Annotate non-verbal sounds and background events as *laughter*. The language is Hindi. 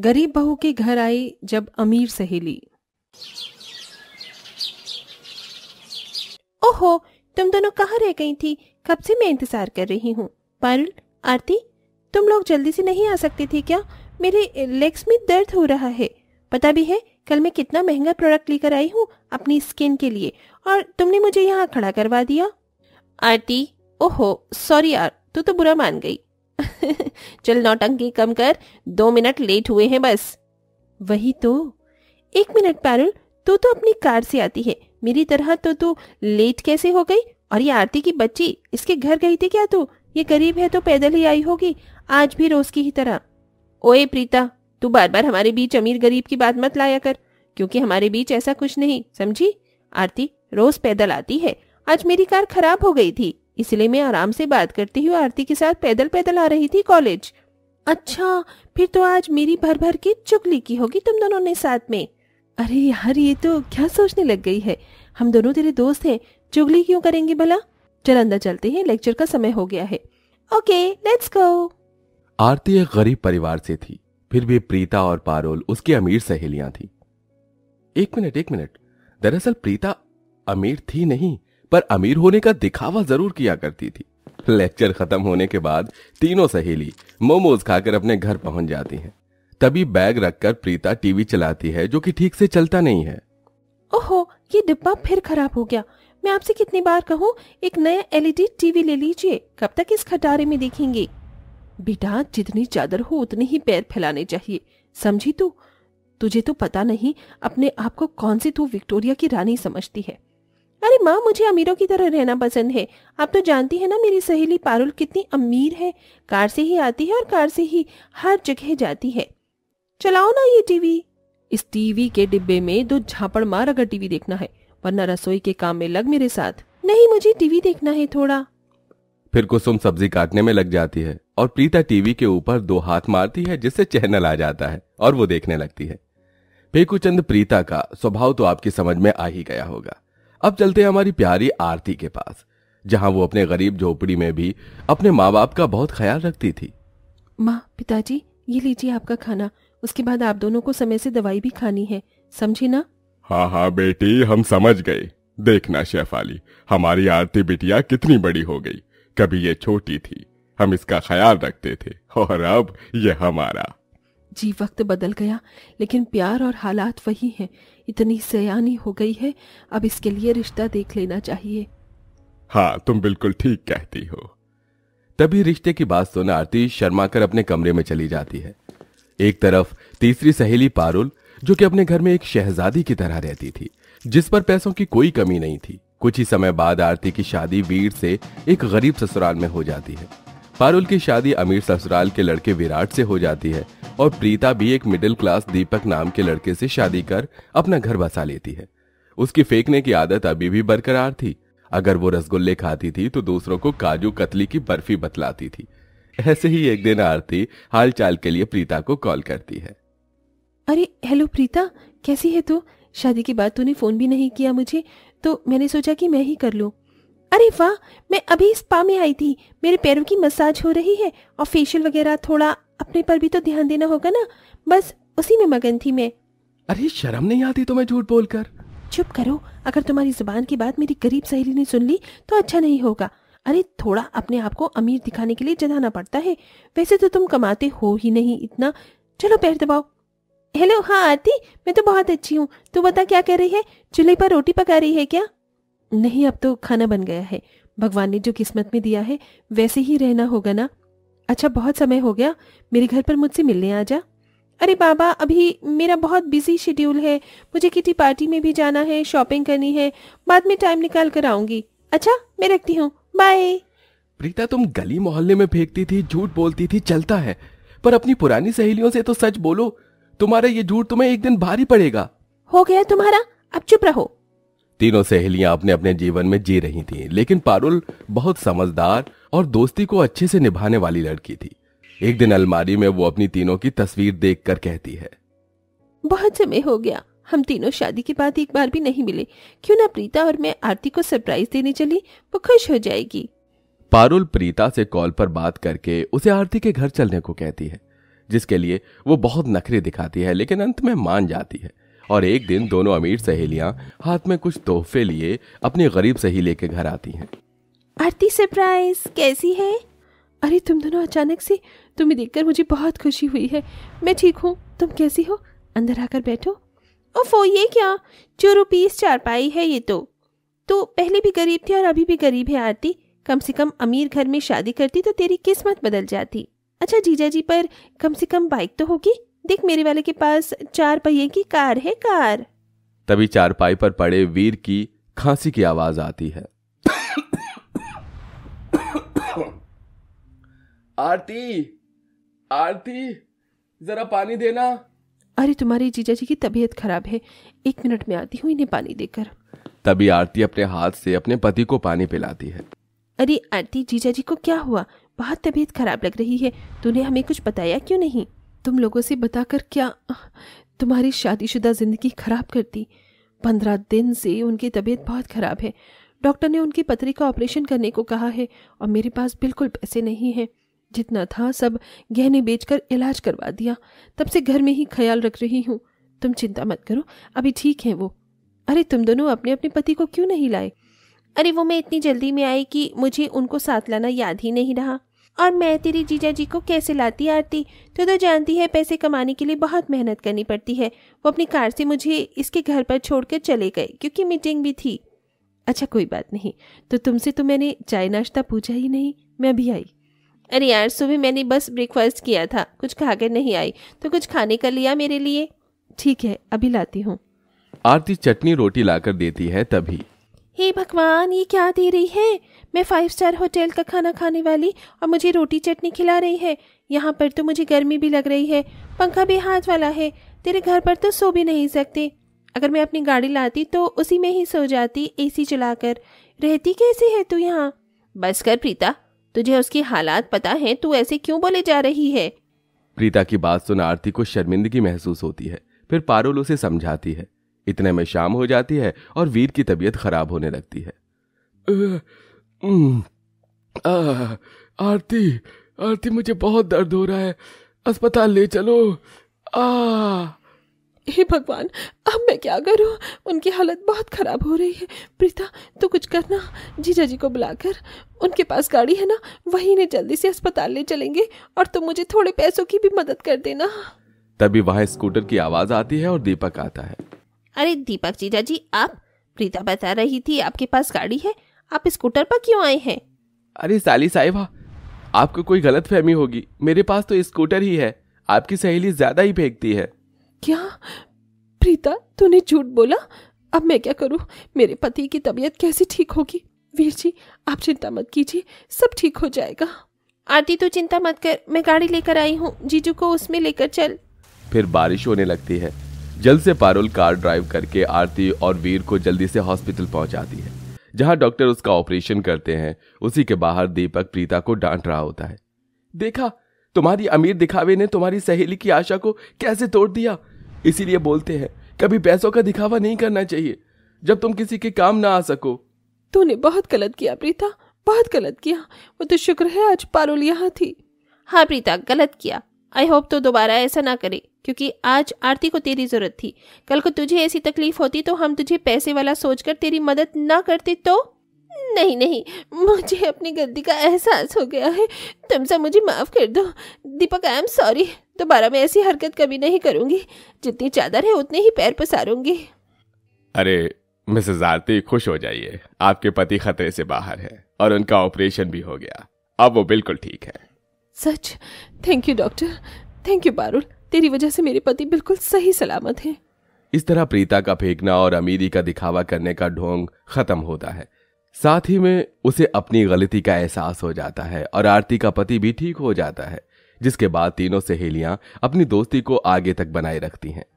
गरीब बहू के घर आई जब अमीर सहेली ओहो तुम दोनों कहाँ रह गई थी कब से मैं इंतजार कर रही हूँ पारुल आरती तुम लोग जल्दी से नहीं आ सकती थी क्या मेरे लेग्स में दर्द हो रहा है पता भी है कल मैं कितना महंगा प्रोडक्ट लेकर आई हूँ अपनी स्किन के लिए और तुमने मुझे यहाँ खड़ा करवा दिया आरती ओहो सॉरी यार तू तो बुरा मान गई *laughs* चल नौटंकी कम कर दो मिनट लेट हुए हैं बस वही तो एक मिनट पैरल तो तो अपनी कार से आती है मेरी तरह तो तू लेट कैसे हो गई और ये आरती की बच्ची इसके घर गई थी क्या तू ये गरीब है तो पैदल ही आई होगी आज भी रोज की ही तरह ओए प्रीता तू बार बार हमारे बीच अमीर गरीब की बात मत लाया कर क्योंकि हमारे बीच ऐसा कुछ नहीं समझी आरती रोज पैदल आती है आज मेरी कार खराब हो गई थी इसलिए मैं आराम से बात करती हुई आरती के साथ पैदल पैदल आ रही थी कॉलेज अच्छा फिर तो आज मेरी भर भर की चुगली की होगी तुम दोनों ने साथ में अरे यार ये तो क्या सोचने लग गई है हम दोनों तेरे दोस्त हैं चुगली क्यों करेंगे भला चल अंदर चलते हैं लेक्चर का समय हो गया है ओके लेट्स गो आरती एक गरीब परिवार से थी फिर भी प्रीता और पारोल उसकी अमीर सहेलियां थी एक मिनट एक मिनट दरअसल प्रीता अमीर थी नहीं पर अमीर होने का दिखावा जरूर किया करती थी लेक्चर खत्म होने के बाद तीनों सहेली मोमोज खाकर अपने घर पहुंच जाती हैं। तभी बैग रखकर प्रीता टीवी चलाती है जो कि ठीक से चलता नहीं है ओहो ये डिब्बा फिर खराब हो गया मैं आपसे कितनी बार कहूँ एक नया एलईडी टीवी ले लीजिए कब तक इस खटारे में देखेंगे बेटा जितनी चादर हो उतनी ही पैर फैलाने चाहिए समझी तू तुझे तो पता नहीं अपने आप को कौन सी तू विक्टोरिया की रानी समझती है अरे माँ मुझे अमीरों की तरह रहना पसंद है आप तो जानती है ना मेरी सहेली पारुल कितनी अमीर है कार से ही आती है और कार से ही हर जगह जाती है चलाओ ना ये टीवी इस टीवी के डिब्बे में दो झापड़ मार अगर टीवी देखना है वरना रसोई के काम में लग मेरे साथ नहीं मुझे टीवी देखना है थोड़ा फिर कुसुम सब्जी काटने में लग जाती है और प्रीता टीवी के ऊपर दो हाथ मारती है जिससे चैनल आ जाता है और वो देखने लगती है पेकुचंद प्रीता का स्वभाव तो आपकी समझ में आ ही गया होगा अब चलते हैं हमारी प्यारी आरती के पास जहां वो अपने गरीब झोपड़ी में भी अपने माँ बाप का बहुत ख्याल रखती थी माँ पिताजी ये लीजिए आपका खाना उसके बाद आप दोनों को समय से दवाई भी खानी है समझी ना हाँ हाँ बेटी हम समझ गए देखना शेफ अली हमारी आरती बिटिया कितनी बड़ी हो गई कभी ये छोटी थी हम इसका ख्याल रखते थे और अब ये हमारा जी वक्त बदल गया लेकिन प्यार और हालात वही हैं इतनी सयानी हो गई है अब इसके लिए रिश्ता देख लेना चाहिए हाँ तुम बिल्कुल ठीक कहती हो तभी रिश्ते की बात सुन आरती शर्मा कर अपने कमरे में चली जाती है एक तरफ तीसरी सहेली पारुल जो कि अपने घर में एक शहजादी की तरह रहती थी जिस पर पैसों की कोई कमी नहीं थी कुछ ही समय बाद आरती की शादी वीर से एक गरीब ससुराल में हो जाती है फारूल की शादी अमीर ससुराल के लड़के विराट से हो जाती है और प्रीता भी एक मिडिल क्लास दीपक नाम के लड़के से शादी कर अपना घर बसा लेती है उसकी फेंकने की आदत अभी भी बरकरार थी अगर वो रसगुल्ले खाती थी तो दूसरों को काजू कतली की बर्फी बतलाती थी ऐसे ही एक दिन आरती हालचाल के लिए प्रीता को कॉल करती है अरे हेलो प्रीता कैसी है तू तो? शादी के बाद तूने फोन भी नहीं किया मुझे तो मैंने सोचा कि मैं ही कर लूं अरे वाह मैं अभी स्पा में आई थी मेरे पैरों की मसाज हो रही है और फेशियल वगैरह थोड़ा अपने पर भी तो ध्यान देना होगा ना बस उसी में मगन थी मैं अरे शर्म नहीं आती तुम्हें झूठ बोलकर चुप करो अगर तुम्हारी जुबान की बात मेरी गरीब सहेली ने सुन ली तो अच्छा नहीं होगा अरे थोड़ा अपने आप को अमीर दिखाने के लिए जताना पड़ता है वैसे तो तुम कमाते हो ही नहीं इतना चलो पैर दबाओ हेलो हाँ आरती मैं तो बहुत अच्छी हूँ तू बता क्या कर रही है चूल्हे पर रोटी पका रही है क्या नहीं अब तो खाना बन गया है भगवान ने जो किस्मत में दिया है वैसे ही रहना होगा ना अच्छा बहुत समय हो गया मेरे घर पर मुझसे मिलने आ जा अरे बाबा अभी मेरा बहुत बिजी शेड्यूल है मुझे किटी पार्टी में भी जाना है शॉपिंग करनी है बाद में टाइम निकाल कर आऊंगी अच्छा मैं रखती हूँ बाय प्रीता तुम गली मोहल्ले में फेंकती थी झूठ बोलती थी चलता है पर अपनी पुरानी सहेलियों से तो सच बोलो तुम्हारा ये झूठ तुम्हें एक दिन भारी पड़ेगा हो गया तुम्हारा अब चुप रहो तीनों सहेलियां अपने अपने जीवन में जी रही थीं, लेकिन पारुल बहुत समझदार और दोस्ती को अच्छे से निभाने वाली लड़की थी एक दिन अलमारी में वो अपनी तीनों की तस्वीर देख कर कहती है बहुत समय हो गया हम तीनों शादी के बाद एक बार भी नहीं मिले क्यों ना प्रीता और मैं आरती को सरप्राइज देने चली वो खुश हो जाएगी पारुल प्रीता से कॉल पर बात करके उसे आरती के घर चलने को कहती है जिसके लिए वो बहुत नखरे दिखाती है लेकिन अंत में मान जाती है और एक दिन दोनों अमीर सहेलियां हाथ में कुछ तोहफे लिए अपने गरीब सहेली के घर आती हैं आरती सरप्राइज कैसी है अरे तुम दोनों अचानक से तुम्हें देखकर मुझे बहुत खुशी हुई है मैं ठीक हूँ तुम कैसी हो अंदर आकर बैठो ओफो ये क्या चोरो पीस चारपाई है ये तो तो पहले भी गरीब थी और अभी भी गरीब है आरती कम से कम अमीर घर में शादी करती तो तेरी किस्मत बदल जाती अच्छा जीजा जी पर कम से कम बाइक तो होगी देख मेरे वाले के पास चार पहिए की कार है कार तभी चारपाई पर पड़े वीर की खांसी की आवाज आती है आरती आरती जरा पानी देना अरे तुम्हारी जीजा जी की तबीयत खराब है एक मिनट में आती हूँ इन्हें पानी देकर तभी आरती अपने हाथ से अपने पति को पानी पिलाती है अरे आरती जीजा जी को क्या हुआ बहुत तबीयत खराब लग रही है तूने हमें कुछ बताया क्यों नहीं तुम लोगों से बताकर क्या तुम्हारी शादीशुदा जिंदगी खराब कर दी पंद्रह दिन से उनकी तबीयत बहुत खराब है डॉक्टर ने उनकी पतरी का ऑपरेशन करने को कहा है और मेरे पास बिल्कुल पैसे नहीं हैं जितना था सब गहने बेचकर इलाज करवा दिया तब से घर में ही ख्याल रख रही हूँ तुम चिंता मत करो अभी ठीक है वो अरे तुम दोनों अपने अपने पति को क्यों नहीं लाए अरे वो मैं इतनी जल्दी में आई कि मुझे उनको साथ लाना याद ही नहीं रहा और मैं तेरी जीजा जी को कैसे लाती आरती तो तो जानती है पैसे कमाने के लिए बहुत मेहनत करनी पड़ती है वो अपनी कार से मुझे इसके घर पर छोड़कर चले गए क्योंकि मीटिंग भी थी अच्छा कोई बात नहीं तो तुमसे तो मैंने चाय नाश्ता पूछा ही नहीं मैं अभी आई अरे यार सुबह मैंने बस ब्रेकफास्ट किया था कुछ खाकर नहीं आई तो कुछ खाने का लिया मेरे लिए ठीक है अभी लाती हूँ आरती चटनी रोटी लाकर देती है तभी हे भगवान ये क्या दे रही है मैं फाइव स्टार होटल का खाना खाने वाली और मुझे रोटी चटनी खिला रही है यहाँ पर तो मुझे गर्मी भी लग रही है पंखा भी हाथ वाला है तेरे घर पर तो सो भी नहीं सकते अगर मैं अपनी गाड़ी लाती तो उसी में ही सो जाती एसी चलाकर रहती कैसे है तू यहाँ बस कर प्रीता तुझे उसकी हालात पता है तू ऐसे क्यों बोले जा रही है प्रीता की बात सुन आरती को शर्मिंदगी महसूस होती है फिर पारुल उसे समझाती है इतने में शाम हो जाती है और वीर की तबीयत खराब होने लगती है आरती आरती मुझे बहुत दर्द हो रहा है अस्पताल ले चलो आ हे भगवान अब मैं क्या करूं उनकी हालत बहुत खराब हो रही है प्रीता तो कुछ करना जीजा जी को बुलाकर उनके पास गाड़ी है ना वहीं ने जल्दी से अस्पताल ले चलेंगे और तुम मुझे थोड़े पैसों की भी मदद कर देना तभी वहां स्कूटर की आवाज आती है और दीपक आता है अरे दीपक जीजा जी आप प्रीता बता रही थी आपके पास गाड़ी है आप स्कूटर पर क्यों आए हैं अरे साली साहिबा आपको कोई गलत फहमी होगी मेरे पास तो स्कूटर ही है आपकी सहेली ज्यादा ही फेंकती है क्या प्रीता तूने झूठ बोला अब मैं क्या करूँ मेरे पति की तबीयत कैसे ठीक होगी वीर जी आप चिंता मत कीजिए सब ठीक हो जाएगा आरती तो चिंता मत कर मैं गाड़ी लेकर आई हूँ जीजू को उसमें लेकर चल फिर बारिश होने लगती है जल्द से पारुल कार ड्राइव करके आरती और वीर को जल्दी से हॉस्पिटल पहुंचाती है जहां डॉक्टर उसका ऑपरेशन करते हैं उसी के बाहर दीपक प्रीता को डांट रहा होता है देखा तुम्हारी अमीर दिखावे ने तुम्हारी सहेली की आशा को कैसे तोड़ दिया इसीलिए बोलते हैं कभी पैसों का दिखावा नहीं करना चाहिए जब तुम किसी के काम ना आ सको तूने बहुत गलत किया प्रीता बहुत गलत किया वो तो शुक्र है आज पारुल यहाँ थी हाँ प्रीता गलत किया आई होप तो दोबारा ऐसा ना करे क्योंकि आज आरती को तेरी जरूरत थी कल को तुझे ऐसी तकलीफ होती तो हम तुझे पैसे वाला सोचकर तेरी मदद ना करते तो नहीं नहीं मुझे अपनी गलती का एहसास हो गया है तुम सब मुझे माफ़ कर दो दीपक आई एम सॉरी दोबारा मैं ऐसी हरकत कभी नहीं करूंगी जितनी चादर है उतने ही पैर पसारूंगी अरे मिसेज आरती खुश हो जाइए आपके पति खतरे से बाहर है और उनका ऑपरेशन भी हो गया अब वो बिल्कुल ठीक है सच thank you doctor thank you Parul तेरी वजह से मेरे पति बिल्कुल सही सलामत हैं इस तरह प्रीता का फेंकना और अमीरी का दिखावा करने का ढोंग खत्म होता है साथ ही में उसे अपनी गलती का एहसास हो जाता है और आरती का पति भी ठीक हो जाता है जिसके बाद तीनों सहेलियां अपनी दोस्ती को आगे तक बनाए रखती हैं